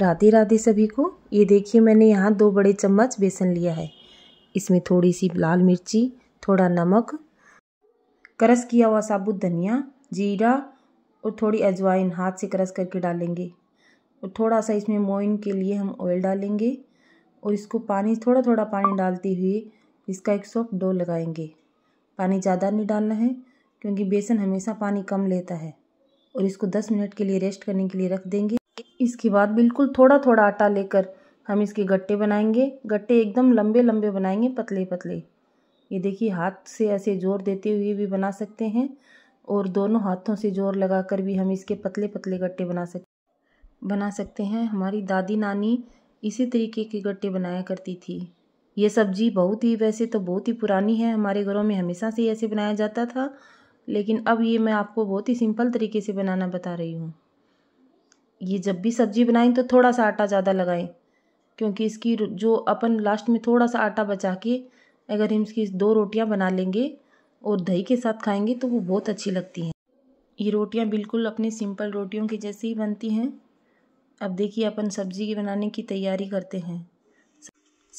राधे राधे सभी को ये देखिए मैंने यहाँ दो बड़े चम्मच बेसन लिया है इसमें थोड़ी सी लाल मिर्ची थोड़ा नमक क्रस किया हुआ साबुत धनिया जीरा और थोड़ी अजवाइन हाथ से क्रस करके डालेंगे और थोड़ा सा इसमें मोइन के लिए हम ऑयल डालेंगे और इसको पानी थोड़ा थोड़ा पानी डालते हुए इसका एक सॉफ्ट डो लगाएंगे पानी ज़्यादा नहीं डालना है क्योंकि बेसन हमेशा पानी कम लेता है और इसको दस मिनट के लिए रेस्ट करने के लिए रख देंगे इसके बाद बिल्कुल थोड़ा थोड़ा आटा लेकर हम इसके गट्टे बनाएंगे गट्टे एकदम लंबे लंबे बनाएंगे पतले पतले ये देखिए हाथ से ऐसे जोर देते हुए भी बना सकते हैं और दोनों हाथों से जोर लगाकर भी हम इसके पतले पतले गट्टे बना सक बना सकते हैं हमारी दादी नानी इसी तरीके के गट्टे बनाया करती थी ये सब्जी बहुत ही वैसे तो बहुत ही पुरानी है हमारे घरों में हमेशा से ऐसे बनाया जाता था लेकिन अब ये मैं आपको बहुत ही सिंपल तरीके से बनाना बता रही हूँ ये जब भी सब्ज़ी बनाएं तो थोड़ा सा आटा ज़्यादा लगाएं क्योंकि इसकी जो अपन लास्ट में थोड़ा सा आटा बचा के अगर हम इसकी दो रोटियां बना लेंगे और दही के साथ खाएंगे तो वो बहुत अच्छी लगती हैं ये रोटियां बिल्कुल अपनी सिंपल रोटियों की जैसे ही बनती हैं अब देखिए अपन सब्ज़ी की बनाने की तैयारी करते हैं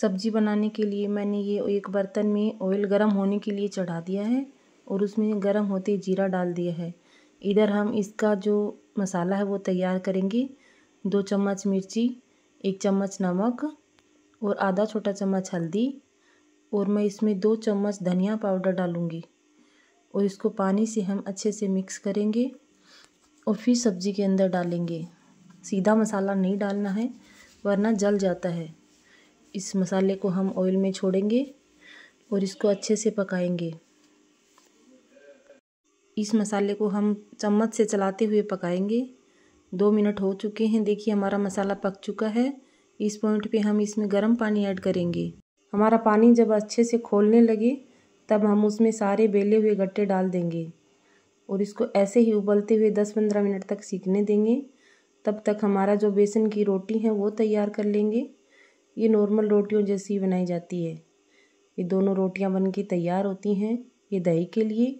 सब्ज़ी बनाने के लिए मैंने ये एक बर्तन में ऑयल गर्म होने के लिए चढ़ा दिया है और उसमें गर्म होते जीरा डाल दिया है इधर हम इसका जो मसाला है वो तैयार करेंगे दो चम्मच मिर्ची एक चम्मच नमक और आधा छोटा चम्मच हल्दी और मैं इसमें दो चम्मच धनिया पाउडर डालूँगी और इसको पानी से हम अच्छे से मिक्स करेंगे और फिर सब्ज़ी के अंदर डालेंगे सीधा मसाला नहीं डालना है वरना जल जाता है इस मसाले को हम ऑयल में छोड़ेंगे और इसको अच्छे से पकाएंगे इस मसाले को हम चम्मच से चलाते हुए पकाएंगे दो मिनट हो चुके हैं देखिए हमारा मसाला पक चुका है इस पॉइंट पे हम इसमें गर्म पानी ऐड करेंगे हमारा पानी जब अच्छे से खोलने लगे तब हम उसमें सारे बेले हुए गट्टे डाल देंगे और इसको ऐसे ही उबलते हुए दस पंद्रह मिनट तक सीखने देंगे तब तक हमारा जो बेसन की रोटी है वो तैयार कर लेंगे ये नॉर्मल रोटियों जैसी बनाई जाती है ये दोनों रोटियाँ बन के तैयार होती हैं ये दही के लिए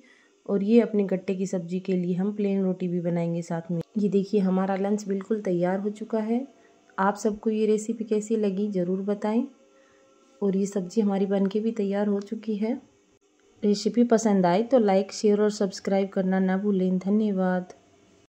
और ये अपने गट्टे की सब्जी के लिए हम प्लेन रोटी भी बनाएंगे साथ में ये देखिए हमारा लंच बिल्कुल तैयार हो चुका है आप सबको ये रेसिपी कैसी लगी ज़रूर बताएं और ये सब्ज़ी हमारी बनके भी तैयार हो चुकी है रेसिपी पसंद आए तो लाइक शेयर और सब्सक्राइब करना ना भूलें धन्यवाद